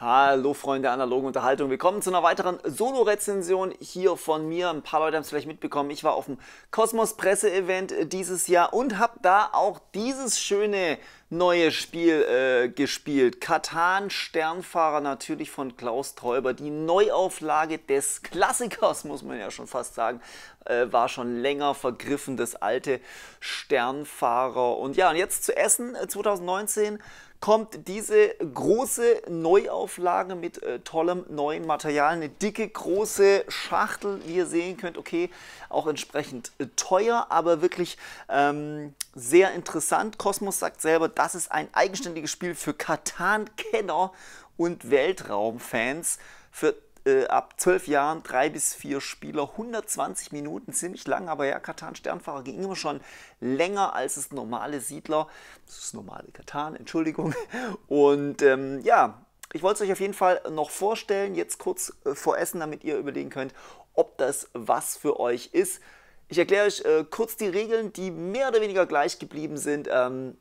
Hallo Freunde der analogen Unterhaltung, willkommen zu einer weiteren Solo-Rezension hier von mir. Ein paar Leute haben es vielleicht mitbekommen, ich war auf dem Kosmos Presse-Event äh, dieses Jahr und habe da auch dieses schöne neue Spiel äh, gespielt. Katan Sternfahrer natürlich von Klaus Träuber. Die Neuauflage des Klassikers, muss man ja schon fast sagen, äh, war schon länger vergriffen, das alte Sternfahrer. Und ja, und jetzt zu Essen 2019 äh, kommt diese große Neuauflage mit äh, tollem neuen Material. Eine dicke, große Schachtel, wie ihr sehen könnt. Okay, auch entsprechend äh, teuer, aber wirklich ähm, sehr interessant. Cosmos sagt selber, das ist ein eigenständiges Spiel für Katan-Kenner und Weltraumfans. Für äh, ab zwölf Jahren drei bis vier Spieler, 120 Minuten, ziemlich lang, aber ja, Katan Sternfahrer ging immer schon länger als das normale Siedler, das ist normale Katan, Entschuldigung. Und ähm, ja, ich wollte es euch auf jeden Fall noch vorstellen, jetzt kurz äh, vor Essen, damit ihr überlegen könnt, ob das was für euch ist. Ich erkläre euch äh, kurz die Regeln, die mehr oder weniger gleich geblieben sind. Ähm,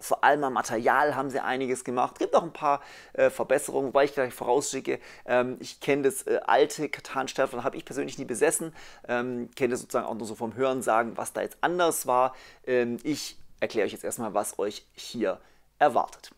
vor allem am Material haben sie einiges gemacht. Es gibt auch ein paar äh, Verbesserungen, weil ich gleich vorausschicke, ähm, ich kenne das äh, alte Katan-Stern, habe ich persönlich nie besessen. Ähm, kenne das sozusagen auch nur so vom Hörensagen, was da jetzt anders war. Ähm, ich erkläre euch jetzt erstmal, was euch hier erwartet.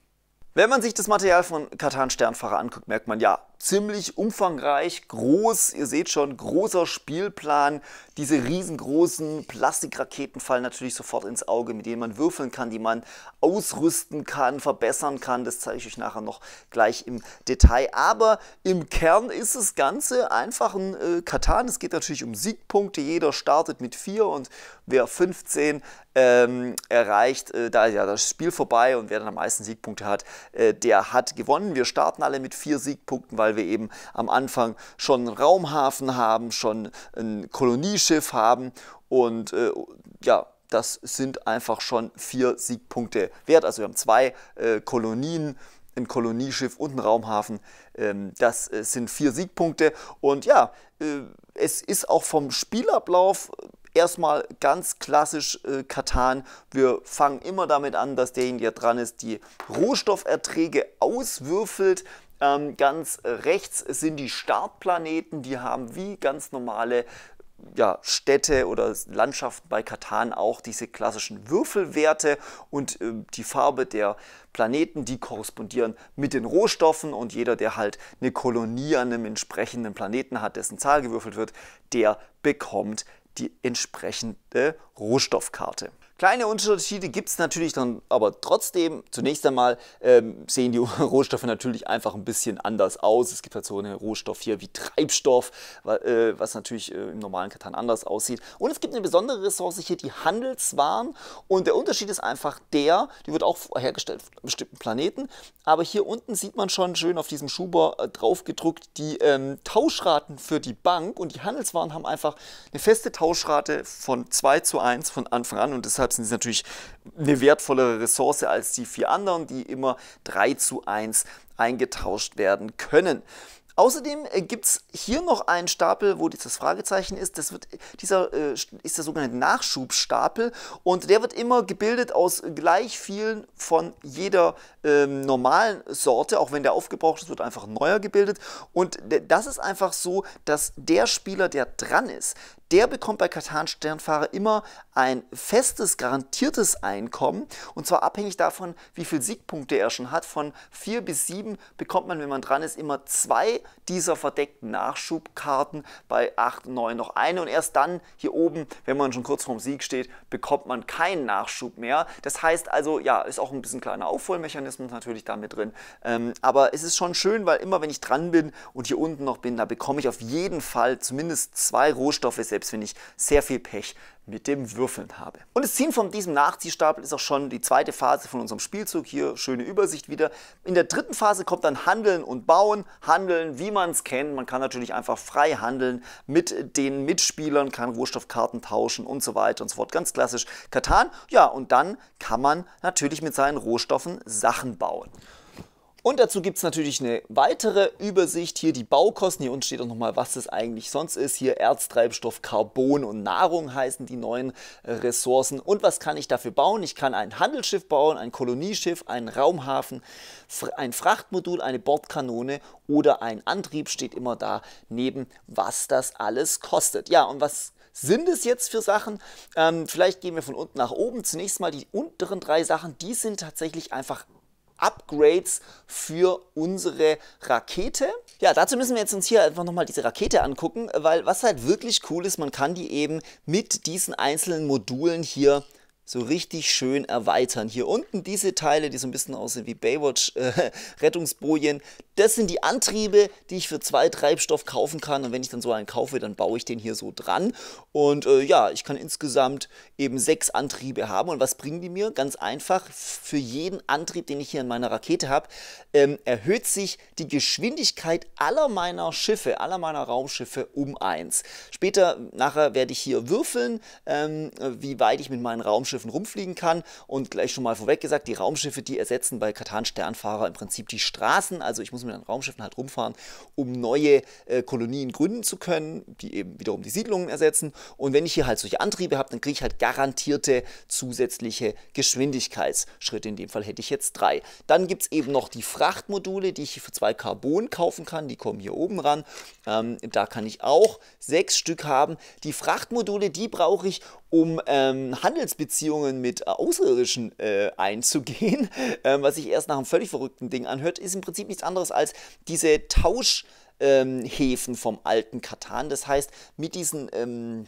Wenn man sich das Material von Katan Sternfahrer anguckt, merkt man ja, ziemlich umfangreich, groß. Ihr seht schon, großer Spielplan. Diese riesengroßen Plastikraketen fallen natürlich sofort ins Auge, mit denen man würfeln kann, die man ausrüsten kann, verbessern kann. Das zeige ich euch nachher noch gleich im Detail. Aber im Kern ist das Ganze einfach ein äh, Katan. Es geht natürlich um Siegpunkte. Jeder startet mit 4 und wer 15 ähm, erreicht, äh, da ja das Spiel vorbei und wer dann am meisten Siegpunkte hat, äh, der hat gewonnen. Wir starten alle mit 4 Siegpunkten, weil weil wir eben am Anfang schon einen Raumhafen haben, schon ein Kolonieschiff haben und äh, ja, das sind einfach schon vier Siegpunkte wert. Also wir haben zwei äh, Kolonien, ein Kolonieschiff und einen Raumhafen. Ähm, das äh, sind vier Siegpunkte. Und ja, äh, es ist auch vom Spielablauf erstmal ganz klassisch äh, Katan. Wir fangen immer damit an, dass derjenige, der dran ist, die Rohstofferträge auswürfelt. Ähm, ganz rechts sind die Startplaneten, die haben wie ganz normale ja, Städte oder Landschaften bei Katan auch diese klassischen Würfelwerte und äh, die Farbe der Planeten, die korrespondieren mit den Rohstoffen und jeder, der halt eine Kolonie an einem entsprechenden Planeten hat, dessen Zahl gewürfelt wird, der bekommt die entsprechende Rohstoffkarte. Kleine Unterschiede gibt es natürlich dann, aber trotzdem, zunächst einmal ähm, sehen die Rohstoffe natürlich einfach ein bisschen anders aus. Es gibt halt so einen Rohstoff hier wie Treibstoff, äh, was natürlich äh, im normalen Katan anders aussieht. Und es gibt eine besondere Ressource hier, die Handelswaren. Und der Unterschied ist einfach der, die wird auch hergestellt auf bestimmten Planeten. Aber hier unten sieht man schon schön auf diesem Schuber äh, draufgedruckt die ähm, Tauschraten für die Bank. Und die Handelswaren haben einfach eine feste Tauschrate von 2 zu 1 von Anfang an. Und deshalb deshalb sind sie natürlich eine wertvollere Ressource als die vier anderen, die immer 3 zu 1 eingetauscht werden können. Außerdem äh, gibt es hier noch einen Stapel, wo das Fragezeichen ist. Das wird, dieser äh, ist der sogenannte Nachschubstapel und der wird immer gebildet aus gleich vielen von jeder ähm, normalen Sorte. Auch wenn der aufgebraucht ist, wird einfach neuer gebildet. Und das ist einfach so, dass der Spieler, der dran ist, der bekommt bei Katan-Sternfahrer immer ein festes, garantiertes Einkommen und zwar abhängig davon, wie viele Siegpunkte er schon hat. Von vier bis sieben bekommt man, wenn man dran ist, immer zwei dieser verdeckten Nachschubkarten, bei acht und neun noch eine und erst dann hier oben, wenn man schon kurz vorm Sieg steht, bekommt man keinen Nachschub mehr. Das heißt also, ja, ist auch ein bisschen kleiner Aufholmechanismus natürlich damit drin, ähm, aber es ist schon schön, weil immer wenn ich dran bin und hier unten noch bin, da bekomme ich auf jeden Fall zumindest zwei Rohstoffe sehr selbst wenn ich sehr viel Pech mit dem Würfeln habe. Und das Ziehen von diesem Nachziehstapel ist auch schon die zweite Phase von unserem Spielzug. Hier schöne Übersicht wieder. In der dritten Phase kommt dann Handeln und Bauen. Handeln, wie man es kennt. Man kann natürlich einfach frei handeln mit den Mitspielern, kann Rohstoffkarten tauschen und so weiter und so fort. Ganz klassisch Katan. Ja, und dann kann man natürlich mit seinen Rohstoffen Sachen bauen. Und dazu gibt es natürlich eine weitere Übersicht. Hier die Baukosten. Hier unten steht auch nochmal, was das eigentlich sonst ist. Hier Erztreibstoff, Carbon und Nahrung heißen die neuen äh, Ressourcen. Und was kann ich dafür bauen? Ich kann ein Handelsschiff bauen, ein Kolonieschiff, einen Raumhafen, ein Frachtmodul, eine Bordkanone oder ein Antrieb steht immer da neben, was das alles kostet. Ja, und was sind es jetzt für Sachen? Ähm, vielleicht gehen wir von unten nach oben. Zunächst mal die unteren drei Sachen, die sind tatsächlich einfach Upgrades für unsere Rakete. Ja, dazu müssen wir jetzt uns hier einfach nochmal diese Rakete angucken, weil was halt wirklich cool ist, man kann die eben mit diesen einzelnen Modulen hier so richtig schön erweitern. Hier unten diese Teile, die so ein bisschen aussehen wie Baywatch-Rettungsbojen, äh, das sind die Antriebe, die ich für zwei Treibstoff kaufen kann. Und wenn ich dann so einen kaufe, dann baue ich den hier so dran. Und äh, ja, ich kann insgesamt eben sechs Antriebe haben. Und was bringen die mir? Ganz einfach, für jeden Antrieb, den ich hier in meiner Rakete habe, ähm, erhöht sich die Geschwindigkeit aller meiner Schiffe, aller meiner Raumschiffe um eins. Später, nachher werde ich hier würfeln, ähm, wie weit ich mit meinen Raumschiffen Raumschiffen rumfliegen kann. Und gleich schon mal vorweg gesagt, die Raumschiffe, die ersetzen bei Katan Sternfahrer im Prinzip die Straßen. Also ich muss mit den Raumschiffen halt rumfahren, um neue äh, Kolonien gründen zu können, die eben wiederum die Siedlungen ersetzen. Und wenn ich hier halt solche Antriebe habe, dann kriege ich halt garantierte zusätzliche Geschwindigkeitsschritte. In dem Fall hätte ich jetzt drei. Dann gibt es eben noch die Frachtmodule, die ich hier für zwei Carbon kaufen kann. Die kommen hier oben ran. Ähm, da kann ich auch sechs Stück haben. Die Frachtmodule, die brauche ich, um ähm, Handelsbeziehungen mit äh, Außerirdischen äh, einzugehen, ähm, was sich erst nach einem völlig verrückten Ding anhört, ist im Prinzip nichts anderes als diese Tauschhäfen ähm, vom alten Katan. Das heißt, mit diesen ähm,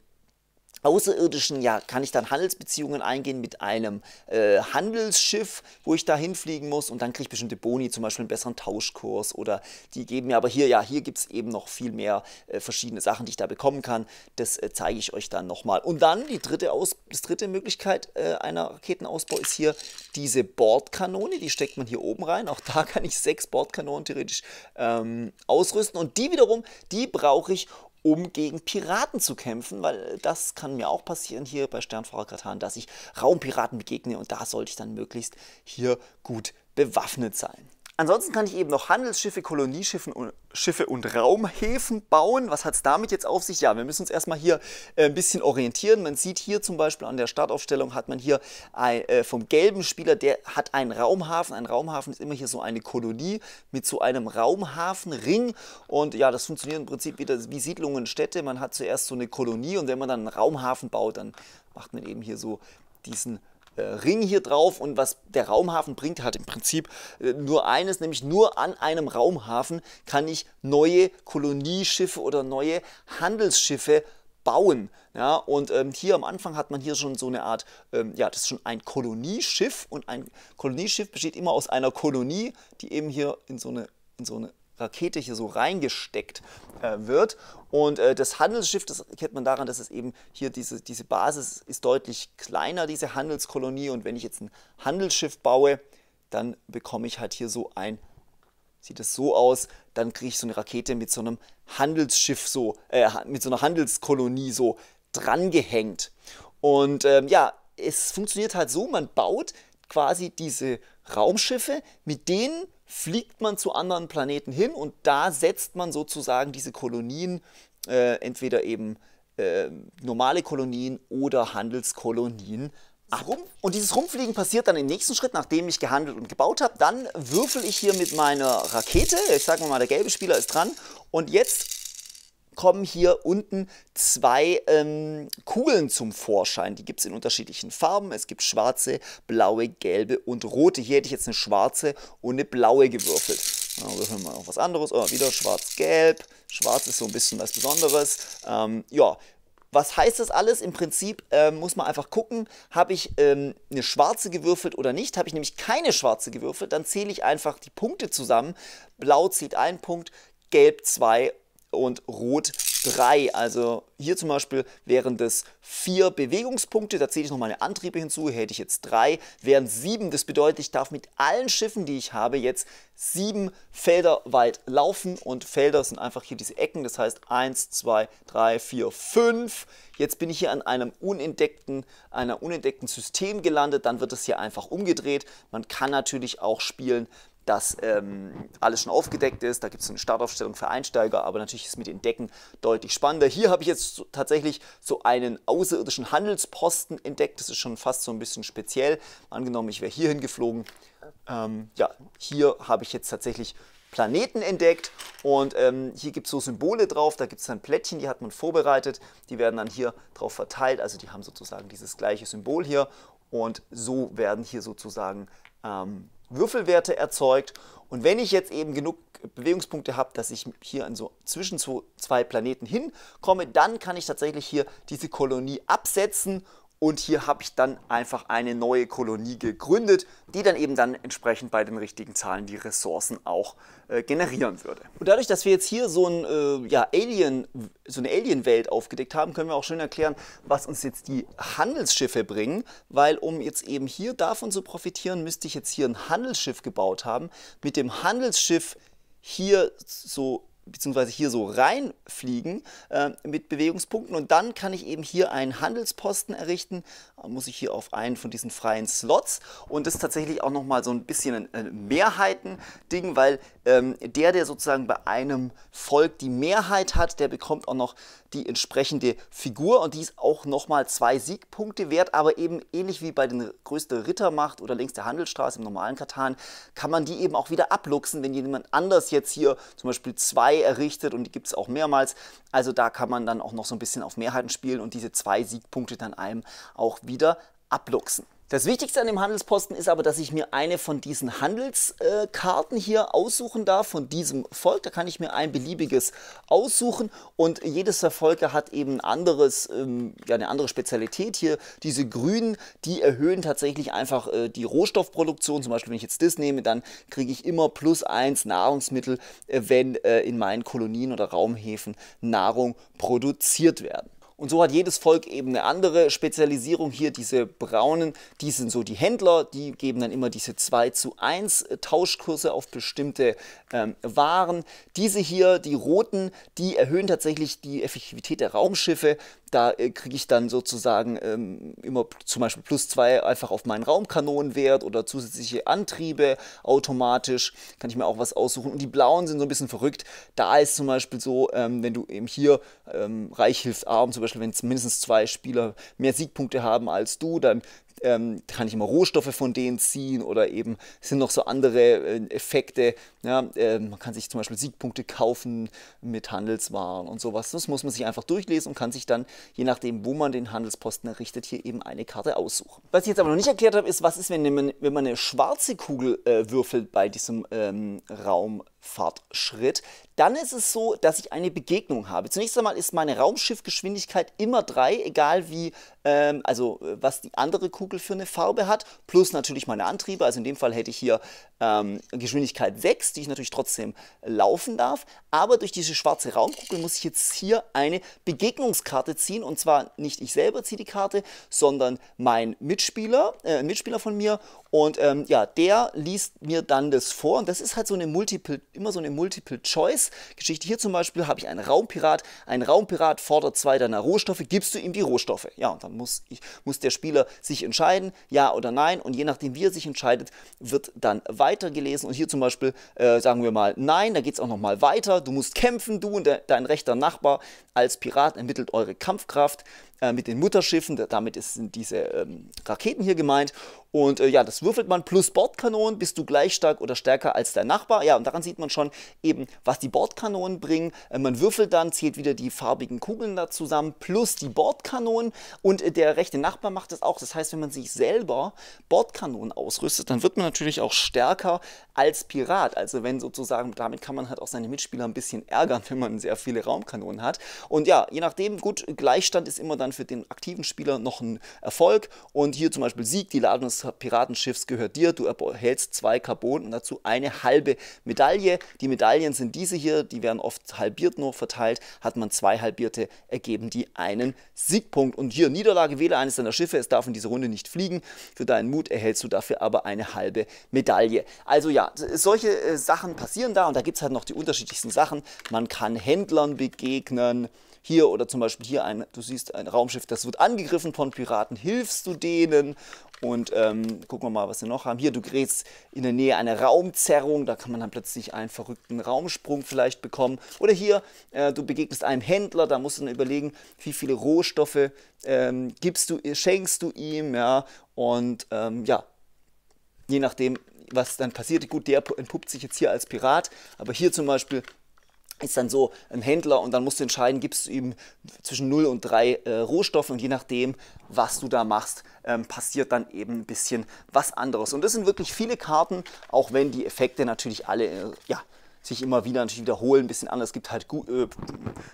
Außerirdischen, ja, kann ich dann Handelsbeziehungen eingehen mit einem äh, Handelsschiff, wo ich da hinfliegen muss und dann kriege ich bestimmte Boni, zum Beispiel einen besseren Tauschkurs oder die geben mir aber hier, ja, hier gibt es eben noch viel mehr äh, verschiedene Sachen, die ich da bekommen kann. Das äh, zeige ich euch dann nochmal. Und dann die dritte, Aus das dritte Möglichkeit äh, einer Raketenausbau ist hier diese Bordkanone, die steckt man hier oben rein. Auch da kann ich sechs Bordkanonen theoretisch ähm, ausrüsten und die wiederum, die brauche ich, um gegen Piraten zu kämpfen, weil das kann mir auch passieren hier bei Sternfahrer Katan, dass ich Raumpiraten begegne und da sollte ich dann möglichst hier gut bewaffnet sein. Ansonsten kann ich eben noch Handelsschiffe, Kolonieschiffe und, Schiffe und Raumhäfen bauen. Was hat es damit jetzt auf sich? Ja, wir müssen uns erstmal hier äh, ein bisschen orientieren. Man sieht hier zum Beispiel an der Startaufstellung hat man hier ein, äh, vom gelben Spieler, der hat einen Raumhafen. Ein Raumhafen ist immer hier so eine Kolonie mit so einem Raumhafenring. Und ja, das funktioniert im Prinzip wieder wie Siedlungen, Städte. Man hat zuerst so eine Kolonie und wenn man dann einen Raumhafen baut, dann macht man eben hier so diesen äh, Ring hier drauf und was der Raumhafen bringt, hat im Prinzip äh, nur eines, nämlich nur an einem Raumhafen kann ich neue Kolonieschiffe oder neue Handelsschiffe bauen. Ja, und ähm, hier am Anfang hat man hier schon so eine Art, ähm, ja, das ist schon ein Kolonieschiff und ein Kolonieschiff besteht immer aus einer Kolonie, die eben hier in so eine, in so eine Rakete hier so reingesteckt äh, wird. Und äh, das Handelsschiff, das erkennt man daran, dass es eben hier diese, diese Basis ist deutlich kleiner, diese Handelskolonie. Und wenn ich jetzt ein Handelsschiff baue, dann bekomme ich halt hier so ein, sieht es so aus, dann kriege ich so eine Rakete mit so einem Handelsschiff so, äh, mit so einer Handelskolonie so drangehängt. Und ähm, ja, es funktioniert halt so, man baut quasi diese Raumschiffe, mit denen fliegt man zu anderen Planeten hin und da setzt man sozusagen diese Kolonien, äh, entweder eben äh, normale Kolonien oder Handelskolonien, ab. Rum. Und dieses Rumfliegen passiert dann im nächsten Schritt, nachdem ich gehandelt und gebaut habe. Dann würfel ich hier mit meiner Rakete, ich sage mal, der gelbe Spieler ist dran und jetzt kommen hier unten zwei ähm, Kugeln zum Vorschein. Die gibt es in unterschiedlichen Farben. Es gibt schwarze, blaue, gelbe und rote. Hier hätte ich jetzt eine schwarze und eine blaue gewürfelt. Dann würfeln wir mal auf was anderes. Oh, wieder schwarz-gelb. Schwarz ist so ein bisschen was Besonderes. Ähm, ja, was heißt das alles? Im Prinzip äh, muss man einfach gucken, habe ich ähm, eine schwarze gewürfelt oder nicht. Habe ich nämlich keine schwarze gewürfelt, dann zähle ich einfach die Punkte zusammen. Blau zieht einen Punkt, gelb zwei und Rot 3. Also hier zum Beispiel wären das 4 Bewegungspunkte, da zähle ich noch meine Antriebe hinzu, hätte ich jetzt 3, wären 7. Das bedeutet, ich darf mit allen Schiffen, die ich habe, jetzt 7 Felder weit laufen und Felder sind einfach hier diese Ecken, das heißt 1, 2, 3, 4, 5. Jetzt bin ich hier an einem unentdeckten, einer unentdeckten System gelandet, dann wird das hier einfach umgedreht. Man kann natürlich auch spielen dass ähm, alles schon aufgedeckt ist. Da gibt es eine Startaufstellung für Einsteiger, aber natürlich ist mit den Decken deutlich spannender. Hier habe ich jetzt tatsächlich so einen außerirdischen Handelsposten entdeckt. Das ist schon fast so ein bisschen speziell. Angenommen, ich wäre hier hingeflogen. Ähm, ja, hier habe ich jetzt tatsächlich Planeten entdeckt und ähm, hier gibt es so Symbole drauf, da gibt es dann Plättchen, die hat man vorbereitet, die werden dann hier drauf verteilt, also die haben sozusagen dieses gleiche Symbol hier und so werden hier sozusagen ähm, Würfelwerte erzeugt. Und wenn ich jetzt eben genug Bewegungspunkte habe, dass ich hier an so zwischen zwei Planeten hinkomme, dann kann ich tatsächlich hier diese Kolonie absetzen und hier habe ich dann einfach eine neue Kolonie gegründet, die dann eben dann entsprechend bei den richtigen Zahlen die Ressourcen auch äh, generieren würde. Und dadurch, dass wir jetzt hier so, ein, äh, ja, Alien, so eine Alien-Welt aufgedeckt haben, können wir auch schön erklären, was uns jetzt die Handelsschiffe bringen. Weil um jetzt eben hier davon zu profitieren, müsste ich jetzt hier ein Handelsschiff gebaut haben. Mit dem Handelsschiff hier so beziehungsweise hier so reinfliegen äh, mit Bewegungspunkten und dann kann ich eben hier einen Handelsposten errichten, da muss ich hier auf einen von diesen freien Slots und das ist tatsächlich auch nochmal so ein bisschen ein Mehrheiten-Ding, weil ähm, der, der sozusagen bei einem Volk die Mehrheit hat, der bekommt auch noch die entsprechende Figur und die ist auch nochmal zwei Siegpunkte wert, aber eben ähnlich wie bei den größten Rittermacht oder längs der Handelsstraße im normalen Katan, kann man die eben auch wieder abluchsen, wenn jemand anders jetzt hier zum Beispiel zwei errichtet und die gibt es auch mehrmals. Also da kann man dann auch noch so ein bisschen auf Mehrheiten spielen und diese zwei Siegpunkte dann einem auch wieder abluchsen. Das Wichtigste an dem Handelsposten ist aber, dass ich mir eine von diesen Handelskarten äh, hier aussuchen darf, von diesem Volk. Da kann ich mir ein beliebiges aussuchen und jedes der Volke hat eben ein anderes, ähm, ja, eine andere Spezialität hier. Diese Grünen, die erhöhen tatsächlich einfach äh, die Rohstoffproduktion. Zum Beispiel, wenn ich jetzt das nehme, dann kriege ich immer plus eins Nahrungsmittel, äh, wenn äh, in meinen Kolonien oder Raumhäfen Nahrung produziert werden. Und so hat jedes Volk eben eine andere Spezialisierung. Hier diese braunen, die sind so die Händler, die geben dann immer diese 2 zu 1 Tauschkurse auf bestimmte ähm, Waren. Diese hier, die roten, die erhöhen tatsächlich die Effektivität der Raumschiffe da äh, kriege ich dann sozusagen ähm, immer zum Beispiel plus zwei einfach auf meinen Raumkanonenwert oder zusätzliche Antriebe automatisch. Kann ich mir auch was aussuchen. Und die blauen sind so ein bisschen verrückt. Da ist zum Beispiel so, ähm, wenn du eben hier ähm, reich hilft arm, zum Beispiel, wenn mindestens zwei Spieler mehr Siegpunkte haben als du, dann ähm, kann ich immer Rohstoffe von denen ziehen oder eben sind noch so andere äh, Effekte. Ja, äh, man kann sich zum Beispiel Siegpunkte kaufen mit Handelswaren und sowas. Das muss man sich einfach durchlesen und kann sich dann, je nachdem, wo man den Handelsposten errichtet, hier eben eine Karte aussuchen. Was ich jetzt aber noch nicht erklärt habe, ist, was ist, wenn man, wenn man eine schwarze Kugel äh, würfelt bei diesem ähm, Raumfahrtschritt. Dann ist es so, dass ich eine Begegnung habe. Zunächst einmal ist meine Raumschiffgeschwindigkeit immer 3, egal wie, ähm, also äh, was die andere Kugel für eine Farbe hat, plus natürlich meine Antriebe. Also in dem Fall hätte ich hier ähm, Geschwindigkeit 6, die ich natürlich trotzdem laufen darf. Aber durch diese schwarze Raumkugel muss ich jetzt hier eine Begegnungskarte ziehen. Und zwar nicht ich selber ziehe die Karte, sondern mein Mitspieler, äh, Mitspieler von mir. Und ähm, ja, der liest mir dann das vor. Und das ist halt so eine Multiple, immer so eine Multiple Choice. Geschichte. Hier zum Beispiel habe ich einen Raumpirat. Ein Raumpirat fordert zwei deiner Rohstoffe. Gibst du ihm die Rohstoffe? Ja, und dann muss, ich, muss der Spieler sich entscheiden, ja oder nein. Und je nachdem, wie er sich entscheidet, wird dann weitergelesen. Und hier zum Beispiel äh, sagen wir mal nein, da geht es auch nochmal weiter. Du musst kämpfen, du und de dein rechter Nachbar als Pirat ermittelt eure Kampfkraft äh, mit den Mutterschiffen. Damit sind diese ähm, Raketen hier gemeint. Und äh, ja, das würfelt man plus Bordkanonen, bist du gleich stark oder stärker als dein Nachbar. Ja, und daran sieht man schon eben, was die Bordkanonen bringen. Äh, man würfelt dann, zählt wieder die farbigen Kugeln da zusammen, plus die Bordkanonen. Und äh, der rechte Nachbar macht das auch. Das heißt, wenn man sich selber Bordkanonen ausrüstet, dann wird man natürlich auch stärker als Pirat. Also wenn sozusagen, damit kann man halt auch seine Mitspieler ein bisschen ärgern, wenn man sehr viele Raumkanonen hat. Und ja, je nachdem, gut, Gleichstand ist immer dann für den aktiven Spieler noch ein Erfolg. Und hier zum Beispiel Sieg, die Ladung ist Piratenschiffs gehört dir. Du erhältst zwei Carbonen dazu, eine halbe Medaille. Die Medaillen sind diese hier, die werden oft halbiert nur verteilt. Hat man zwei halbierte, ergeben die einen Siegpunkt. Und hier Niederlage, wähle eines deiner Schiffe. Es darf in dieser Runde nicht fliegen. Für deinen Mut erhältst du dafür aber eine halbe Medaille. Also ja, solche äh, Sachen passieren da und da gibt es halt noch die unterschiedlichsten Sachen. Man kann Händlern begegnen hier oder zum Beispiel hier ein, du siehst ein Raumschiff, das wird angegriffen von Piraten, hilfst du denen und ähm, gucken wir mal, was wir noch haben. Hier, du gerätst in der Nähe einer Raumzerrung. Da kann man dann plötzlich einen verrückten Raumsprung vielleicht bekommen. Oder hier, äh, du begegnest einem Händler. Da musst du dann überlegen, wie viele Rohstoffe ähm, gibst du, schenkst du ihm. Ja, und ähm, ja, je nachdem, was dann passiert. Gut, der entpuppt sich jetzt hier als Pirat. Aber hier zum Beispiel ist dann so ein Händler und dann musst du entscheiden, gibst du ihm zwischen 0 und 3 äh, Rohstoffe und je nachdem, was du da machst, ähm, passiert dann eben ein bisschen was anderes. Und das sind wirklich viele Karten, auch wenn die Effekte natürlich alle äh, ja, sich immer wieder natürlich wiederholen, ein bisschen anders. Es gibt halt äh,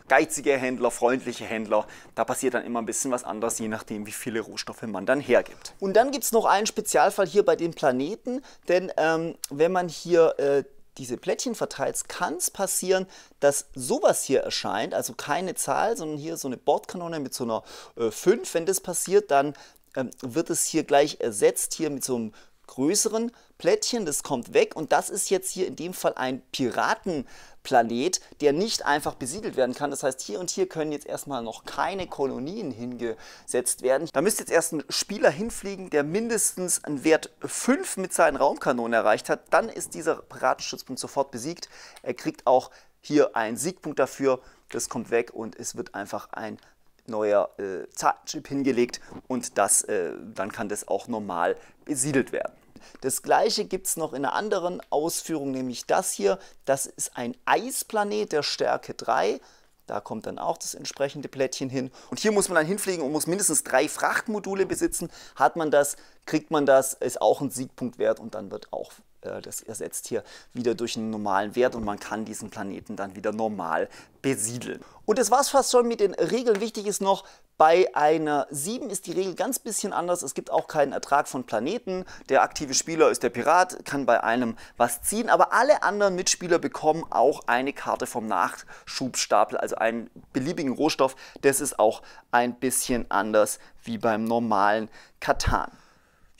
geizige Händler, freundliche Händler. Da passiert dann immer ein bisschen was anderes, je nachdem, wie viele Rohstoffe man dann hergibt. Und dann gibt es noch einen Spezialfall hier bei den Planeten, denn ähm, wenn man hier äh, diese Plättchen verteilst, kann es passieren, dass sowas hier erscheint, also keine Zahl, sondern hier so eine Bordkanone mit so einer äh, 5. Wenn das passiert, dann ähm, wird es hier gleich ersetzt, hier mit so einem größeren Plättchen, das kommt weg und das ist jetzt hier in dem Fall ein Piratenplanet, der nicht einfach besiedelt werden kann. Das heißt, hier und hier können jetzt erstmal noch keine Kolonien hingesetzt werden. Da müsste jetzt erst ein Spieler hinfliegen, der mindestens einen Wert 5 mit seinen Raumkanonen erreicht hat. Dann ist dieser Piratenschutzpunkt sofort besiegt. Er kriegt auch hier einen Siegpunkt dafür. Das kommt weg und es wird einfach ein neuer äh, Zahnchip hingelegt und das, äh, dann kann das auch normal besiedelt werden. Das gleiche gibt es noch in einer anderen Ausführung, nämlich das hier. Das ist ein Eisplanet der Stärke 3. Da kommt dann auch das entsprechende Plättchen hin. Und hier muss man dann hinfliegen und muss mindestens drei Frachtmodule besitzen. Hat man das, kriegt man das, ist auch ein Siegpunkt wert und dann wird auch äh, das ersetzt hier wieder durch einen normalen Wert und man kann diesen Planeten dann wieder normal besiedeln. Und das war es fast schon mit den Regeln. Wichtig ist noch, bei einer 7 ist die Regel ganz bisschen anders. Es gibt auch keinen Ertrag von Planeten. Der aktive Spieler ist der Pirat, kann bei einem was ziehen, aber alle anderen Mitspieler bekommen auch eine Karte vom Nachschubstapel, also einen beliebigen Rohstoff. Das ist auch ein bisschen anders wie beim normalen Katan.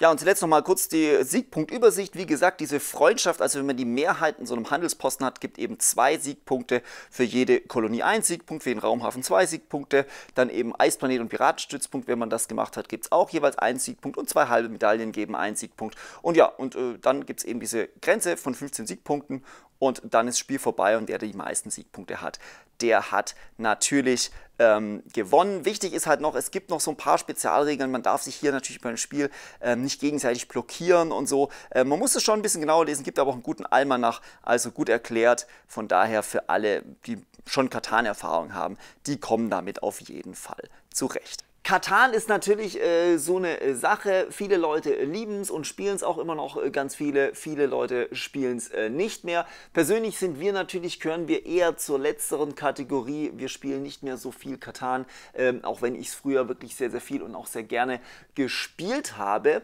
Ja, und zuletzt nochmal kurz die Siegpunktübersicht. Wie gesagt, diese Freundschaft, also wenn man die Mehrheit in so einem Handelsposten hat, gibt eben zwei Siegpunkte für jede Kolonie. Ein Siegpunkt, für den Raumhafen zwei Siegpunkte. Dann eben Eisplanet und Piratenstützpunkt, wenn man das gemacht hat, gibt es auch jeweils einen Siegpunkt und zwei halbe Medaillen geben einen Siegpunkt. Und ja, und äh, dann gibt es eben diese Grenze von 15 Siegpunkten und dann ist das Spiel vorbei und der, der die meisten Siegpunkte hat, der hat natürlich ähm, gewonnen. Wichtig ist halt noch, es gibt noch so ein paar Spezialregeln. Man darf sich hier natürlich beim Spiel ähm, nicht gegenseitig blockieren und so. Äh, man muss es schon ein bisschen genauer lesen, gibt aber auch einen guten Almanach, also gut erklärt. Von daher für alle, die schon Katan-Erfahrung haben, die kommen damit auf jeden Fall zurecht. Katan ist natürlich äh, so eine äh, Sache. Viele Leute lieben es und spielen es auch immer noch äh, ganz viele. Viele Leute spielen es äh, nicht mehr. Persönlich sind wir natürlich, gehören wir eher zur letzteren Kategorie. Wir spielen nicht mehr so viel Katan, ähm, auch wenn ich es früher wirklich sehr, sehr viel und auch sehr gerne gespielt habe.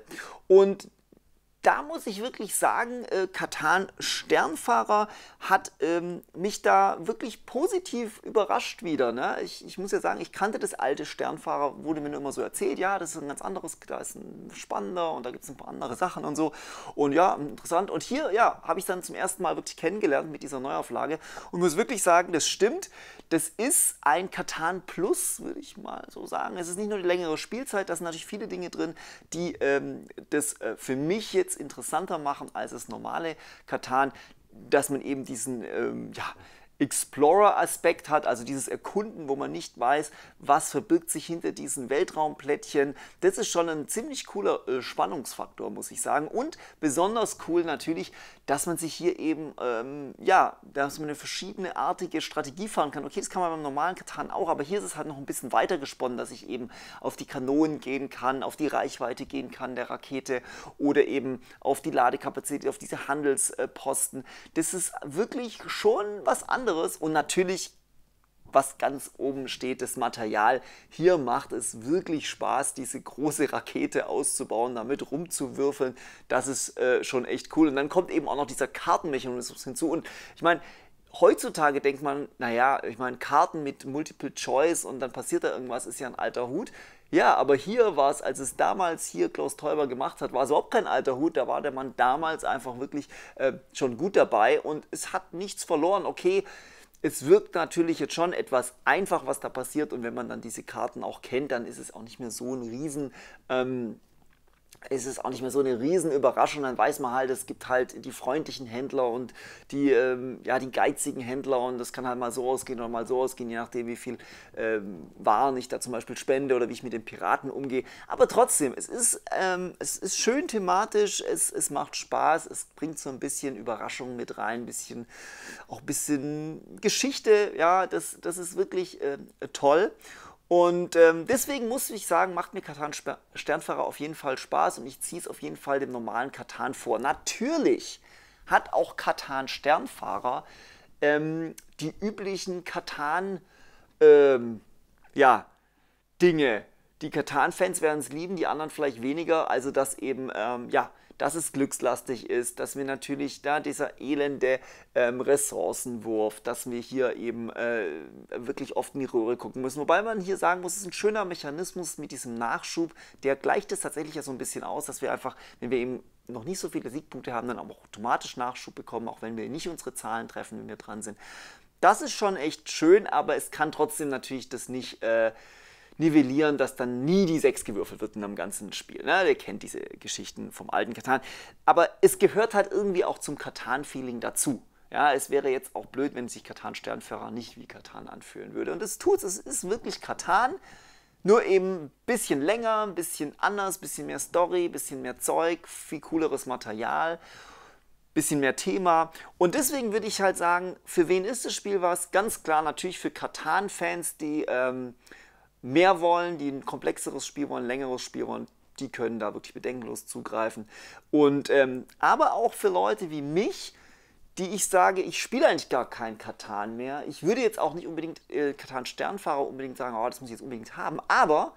Und da muss ich wirklich sagen, äh, Katan Sternfahrer hat ähm, mich da wirklich positiv überrascht wieder. Ne? Ich, ich, muss ja sagen, ich kannte das alte Sternfahrer, wurde mir nur immer so erzählt, ja, das ist ein ganz anderes, da ist ein spannender und da gibt es ein paar andere Sachen und so. Und ja, interessant. Und hier, ja, habe ich dann zum ersten Mal wirklich kennengelernt mit dieser Neuauflage und muss wirklich sagen, das stimmt. Das ist ein Katan Plus, würde ich mal so sagen. Es ist nicht nur die längere Spielzeit, da sind natürlich viele Dinge drin, die ähm, das äh, für mich jetzt interessanter machen als das normale Katan, dass man eben diesen, ähm, ja, Explorer-Aspekt hat, also dieses Erkunden, wo man nicht weiß, was verbirgt sich hinter diesen Weltraumplättchen. Das ist schon ein ziemlich cooler äh, Spannungsfaktor, muss ich sagen. Und besonders cool natürlich, dass man sich hier eben, ähm, ja, dass man eine verschiedene artige Strategie fahren kann. Okay, das kann man beim normalen Katan auch, aber hier ist es halt noch ein bisschen weiter gesponnen, dass ich eben auf die Kanonen gehen kann, auf die Reichweite gehen kann der Rakete oder eben auf die Ladekapazität, auf diese Handelsposten. Äh, das ist wirklich schon was anderes anderes und natürlich was ganz oben steht, das Material. Hier macht es wirklich Spaß, diese große Rakete auszubauen, damit rumzuwürfeln. Das ist äh, schon echt cool. Und dann kommt eben auch noch dieser Kartenmechanismus hinzu. Und ich meine, heutzutage denkt man, naja, ich meine, Karten mit Multiple Choice und dann passiert da irgendwas, ist ja ein alter Hut. Ja, aber hier war es, als es damals hier Klaus Teuber gemacht hat, war es überhaupt kein alter Hut. Da war der Mann damals einfach wirklich äh, schon gut dabei und es hat nichts verloren. Okay, es wirkt natürlich jetzt schon etwas einfach, was da passiert. Und wenn man dann diese Karten auch kennt, dann ist es auch nicht mehr so ein riesen ähm, ist es auch nicht mehr so eine Riesenüberraschung. Dann weiß man halt, es gibt halt die freundlichen Händler und die, ähm, ja, die geizigen Händler und das kann halt mal so ausgehen oder mal so ausgehen, je nachdem, wie viel ähm, Waren ich da zum Beispiel spende oder wie ich mit den Piraten umgehe. Aber trotzdem, es ist, ähm, es ist schön thematisch, es, es macht Spaß, es bringt so ein bisschen Überraschung mit rein, ein bisschen, auch ein bisschen Geschichte. Ja, das, das ist wirklich äh, toll. Und ähm, deswegen muss ich sagen, macht mir Katan Sternfahrer auf jeden Fall Spaß und ich ziehe es auf jeden Fall dem normalen Katan vor. Natürlich hat auch Katan Sternfahrer ähm, die üblichen Katan ähm, ja, Dinge. Die Katan-Fans werden es lieben, die anderen vielleicht weniger. Also dass eben ähm, ja dass es glückslastig ist, dass wir natürlich da dieser elende ähm, Ressourcenwurf, dass wir hier eben äh, wirklich oft in die Röhre gucken müssen. Wobei man hier sagen muss, es ist ein schöner Mechanismus mit diesem Nachschub, der gleicht es tatsächlich ja so ein bisschen aus, dass wir einfach, wenn wir eben noch nicht so viele Siegpunkte haben, dann auch automatisch Nachschub bekommen, auch wenn wir nicht unsere Zahlen treffen, wenn wir dran sind. Das ist schon echt schön, aber es kann trotzdem natürlich das nicht äh, nivellieren, dass dann nie die 6 gewürfelt wird in einem ganzen Spiel. Ne? Ihr kennt diese Geschichten vom alten Katan. Aber es gehört halt irgendwie auch zum Katan-Feeling dazu. Ja, es wäre jetzt auch blöd, wenn sich Katan Sternfahrer nicht wie Katan anfühlen würde. Und es tut's, es ist wirklich Katan, nur eben ein bisschen länger, ein bisschen anders, ein bisschen mehr Story, ein bisschen mehr Zeug, viel cooleres Material, ein bisschen mehr Thema. Und deswegen würde ich halt sagen, für wen ist das Spiel was? Ganz klar natürlich für Katan-Fans, die ähm, mehr wollen, die ein komplexeres Spiel wollen, längeres Spiel wollen, die können da wirklich bedenkenlos zugreifen. Und ähm, aber auch für Leute wie mich, die ich sage, ich spiele eigentlich gar keinen Katan mehr. Ich würde jetzt auch nicht unbedingt äh, Katan Sternfahrer unbedingt sagen, oh, das muss ich jetzt unbedingt haben. Aber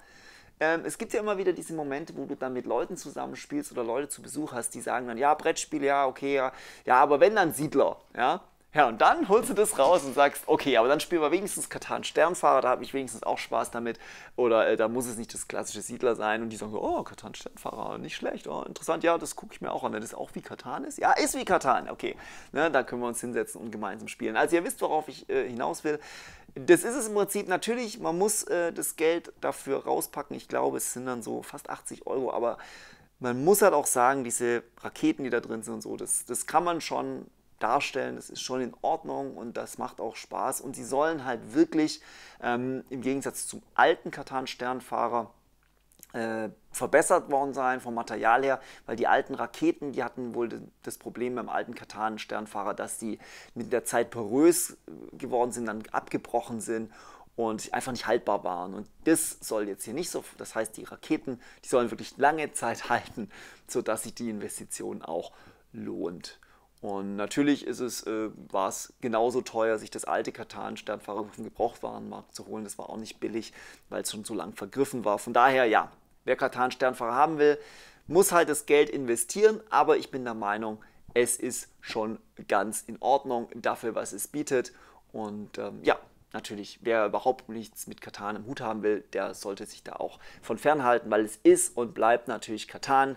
ähm, es gibt ja immer wieder diese Momente, wo du dann mit Leuten zusammenspielst oder Leute zu Besuch hast, die sagen dann, ja, Brettspiel, ja, okay, ja, ja aber wenn dann Siedler, ja. Ja, und dann holst du das raus und sagst, okay, aber dann spielen wir wenigstens Katan Sternfahrer, da habe ich wenigstens auch Spaß damit. Oder äh, da muss es nicht das klassische Siedler sein. Und die sagen, oh, Katan Sternfahrer, nicht schlecht, oh, interessant, ja, das gucke ich mir auch an. Wenn das auch wie Katan ist, ja, ist wie Katan, okay. Ne, da können wir uns hinsetzen und gemeinsam spielen. Also ihr wisst, worauf ich äh, hinaus will. Das ist es im Prinzip natürlich, man muss äh, das Geld dafür rauspacken. Ich glaube, es sind dann so fast 80 Euro, aber man muss halt auch sagen, diese Raketen, die da drin sind und so, das, das kann man schon darstellen. Das ist schon in Ordnung und das macht auch Spaß. Und sie sollen halt wirklich ähm, im Gegensatz zum alten Katan-Sternfahrer äh, verbessert worden sein vom Material her, weil die alten Raketen, die hatten wohl das Problem beim alten Katan-Sternfahrer, dass die mit der Zeit porös äh, geworden sind, dann abgebrochen sind und einfach nicht haltbar waren. Und das soll jetzt hier nicht so, das heißt, die Raketen, die sollen wirklich lange Zeit halten, sodass sich die Investition auch lohnt. Und natürlich ist es, äh, war es genauso teuer, sich das alte Katan-Sternfahrer vom Gebrauchwarenmarkt zu holen. Das war auch nicht billig, weil es schon so lang vergriffen war. Von daher, ja, wer Katan-Sternfahrer haben will, muss halt das Geld investieren. Aber ich bin der Meinung, es ist schon ganz in Ordnung dafür, was es bietet. Und ähm, ja, natürlich, wer überhaupt nichts mit Katan im Hut haben will, der sollte sich da auch von fernhalten, weil es ist und bleibt natürlich Katan.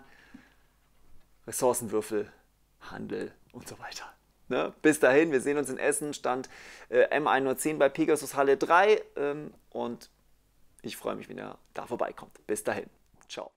Ressourcenwürfel Handel und so weiter. Ne? Bis dahin, wir sehen uns in Essen, Stand äh, M110 bei Pegasus Halle 3 ähm, und ich freue mich, wenn ihr da vorbeikommt. Bis dahin, ciao.